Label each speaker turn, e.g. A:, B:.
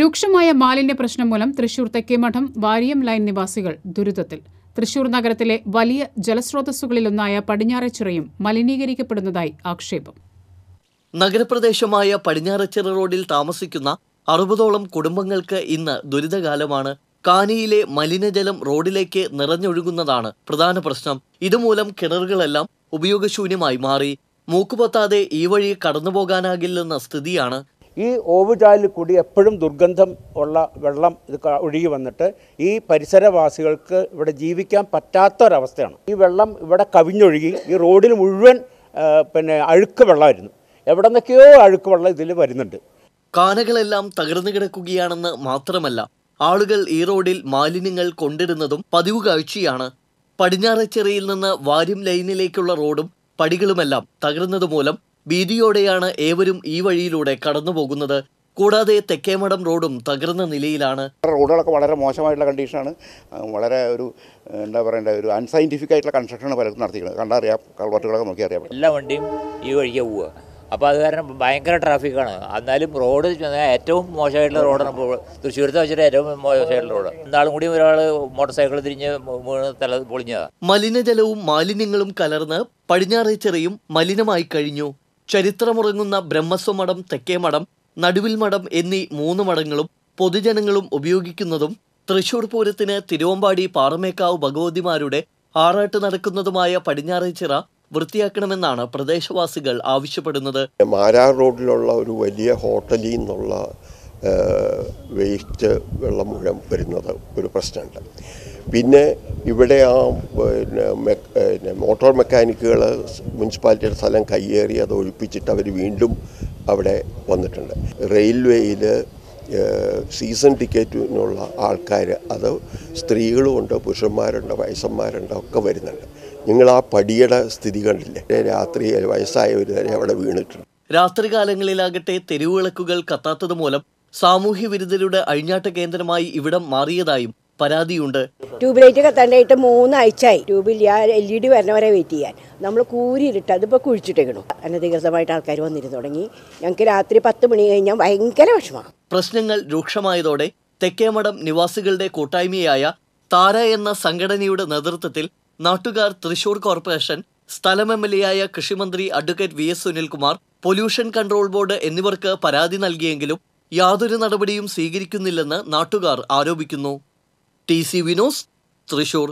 A: രൂക്ഷമായ മാലിന്യ പ്രശ്നം മൂലം തൃശൂർ തെക്കേമഠം വാരിയം ലൈൻ നിവാസികൾ ദുരിതത്തിൽ തൃശൂർ നഗരത്തിലെ വലിയ ജലസ്രോതസ്സുകളിലൊന്നായ പടിഞ്ഞാറച്ചിറയും മലിനീകരിക്കപ്പെടുന്നതായി ആക്ഷേപം
B: നഗരപ്രദേശമായ പടിഞ്ഞാറച്ചിറ റോഡിൽ താമസിക്കുന്ന അറുപതോളം കുടുംബങ്ങൾക്ക് ഇന്ന് ദുരിതകാലമാണ് കാനിയിലെ മലിനജലം റോഡിലേക്ക് നിറഞ്ഞൊഴുകുന്നതാണ് പ്രധാന പ്രശ്നം ഇതുമൂലം കിണറുകളെല്ലാം ഉപയോഗശൂന്യമായി മാറി മൂക്കുപത്താതെ ഈ വഴി കടന്നുപോകാനാകില്ലെന്ന സ്ഥിതിയാണ്
A: ഈ ഓവുചാലിൽ കൂടി എപ്പോഴും ദുർഗന്ധം ഉള്ള വെള്ളം ഇത് ഒഴുകി വന്നിട്ട് ഈ പരിസരവാസികൾക്ക് ഇവിടെ ജീവിക്കാൻ പറ്റാത്ത ഈ വെള്ളം ഇവിടെ കവിഞ്ഞൊഴുകി ഈ റോഡിൽ മുഴുവൻ പിന്നെ അഴുക്ക് വെള്ളമായിരുന്നു എവിടെ നിന്നൊക്കെയോ അഴുക്ക് വെള്ളം ഇതിൽ വരുന്നുണ്ട്
B: കാനകളെല്ലാം തകർന്നു കിടക്കുകയാണെന്ന് മാത്രമല്ല ആളുകൾ ഈ റോഡിൽ മാലിന്യങ്ങൾ കൊണ്ടിരുന്നതും പതിവ് കാഴ്ചയാണ് പടിഞ്ഞാറച്ചെറിയിൽ നിന്ന് വാര്യം ലൈനിലേക്കുള്ള റോഡും പടികളുമെല്ലാം തകർന്നതുമൂലം ഭീതിയോടെയാണ് ഏവരും ഈ വഴിയിലൂടെ കടന്നുപോകുന്നത് കൂടാതെ തെക്കേമടം റോഡും തകർന്ന നിലയിലാണ്
A: റോഡുകളൊക്കെ വളരെ മോശമായിട്ടുള്ള കണ്ടീഷനാണ് വളരെ ഒരു എന്താ പറയേണ്ട ഒരു അൺസൈൻറ്റിഫിക് ആയിട്ടുള്ള കൺസ്ട്രക്ഷനാണ് പലർക്കും നടത്തിക്കുന്നത് കണ്ടറിയാം കൾവർട്ടുകളൊക്കെ നോക്കി അറിയാം എല്ലാ വണ്ടിയും ഈ വഴിക്ക് പോവുക അപ്പോൾ അത് കാരണം ഭയങ്കര ട്രാഫിക്കാണ് എന്നാലും റോഡ് ഏറ്റവും മോശമായിട്ടുള്ള റോഡാണ് ഇപ്പോൾ തൃശ്ശൂരത്തെ വെച്ചിട്ട് ഏറ്റവും മോശമായിട്ടുള്ള റോഡ് എന്നാലും കൂടി ഒരാൾ മോട്ടോർ സൈക്കിൾ തിരിഞ്ഞ് വീണ് തല പൊളിഞ്ഞതാണ്
B: മലിനജലവും മാലിന്യങ്ങളും കലർന്ന് പടിഞ്ഞാറേച്ചിറയും മലിനമായി കഴിഞ്ഞു ചരിത്രമുറങ്ങുന്ന ബ്രഹ്മസ്വമഠം തെക്കേമഠം നടുവിൽ മഠം എന്നീ മൂന്ന് മഠങ്ങളും പൊതുജനങ്ങളും ഉപയോഗിക്കുന്നതും തൃശൂർ പൂരത്തിന് തിരുവമ്പാടി പാറമേക്കാവ് ഭഗവതിമാരുടെ ആറാട്ട് നടക്കുന്നതുമായ പടിഞ്ഞാറേച്ചിറ വൃത്തിയാക്കണമെന്നാണ് പ്രദേശവാസികൾ ആവശ്യപ്പെടുന്നത്
A: മാരാർ റോഡിലുള്ള ഒരു വലിയ ഹോട്ടലിൽ നിന്നുള്ള വേസ്റ്റ് വെള്ളം മുഴുവൻ വരുന്നത് ഒരു പ്രശ്നമുണ്ട് പിന്നെ ഇവിടെ ആ പിന്നെ മോട്ടോർ മെക്കാനിക്കുകൾ മുനിസിപ്പാലിറ്റിയുടെ സ്ഥലം കയ്യേറി അത് ഒഴിപ്പിച്ചിട്ട് അവർ വീണ്ടും അവിടെ വന്നിട്ടുണ്ട് റെയിൽവേയിൽ സീസൺ ടിക്കറ്റിനുള്ള ആൾക്കാർ അത് സ്ത്രീകളുമുണ്ട് പുരുഷന്മാരുണ്ട് വയസ്സന്മാരുണ്ട് ഒക്കെ വരുന്നുണ്ട് നിങ്ങൾ ആ പടിയുടെ സ്ഥിതി കണ്ടില്ലേ രാത്രി വയസ്സായവർ വരെ അവിടെ വീണിട്ടുണ്ട്
B: രാത്രികാലങ്ങളിലാകട്ടെ തെരുവിളക്കുകൾ കത്താത്തത് മൂലം സാമൂഹ്യ വിരുദ്ധരുടെ അഴിഞ്ഞാട്ട കേന്ദ്രമായി ഇവിടം മാറിയതായും പരാതിയുണ്ട് ട്യൂബ് ലൈറ്റ് കത്താണ്ടായിട്ട് മൂന്നാഴ്ചയായി ട്യൂബിൽ എൽ ഇ ഡി വരണവരെ വരെ വെയിറ്റ് ചെയ്യാൻ നമ്മൾ കൂരിയിട്ട് അതിപ്പോൾ കുഴിച്ചിട്ടേക്കണു അനധികൃതമായിട്ട് ആൾക്കാർ വന്നിരുന്നു തുടങ്ങി ഞങ്ങൾക്ക് രാത്രി പത്ത് മണി കഴിഞ്ഞാൽ ഭയങ്കര വിഷമമാണ് പ്രശ്നങ്ങൾ രൂക്ഷമായതോടെ തെക്കേമഠം നിവാസികളുടെ കൂട്ടായ്മയായ താര എന്ന സംഘടനയുടെ നേതൃത്വത്തിൽ നാട്ടുകാർ തൃശൂർ കോർപ്പറേഷൻ സ്ഥലം എം എൽ ആയ കൃഷിമന്ത്രി advocate V S Sunilkumar pollution control board എന്നിവർക്ക് പരാതി നൽകിയെങ്കിലും യാതൊരു നടപടിയും സ്വീകരിക്കുന്നില്ലെന്ന് നാട്ടുകാർ ആരോപിക്കുന്നു ടി സി വിനോസ് തൃശൂർ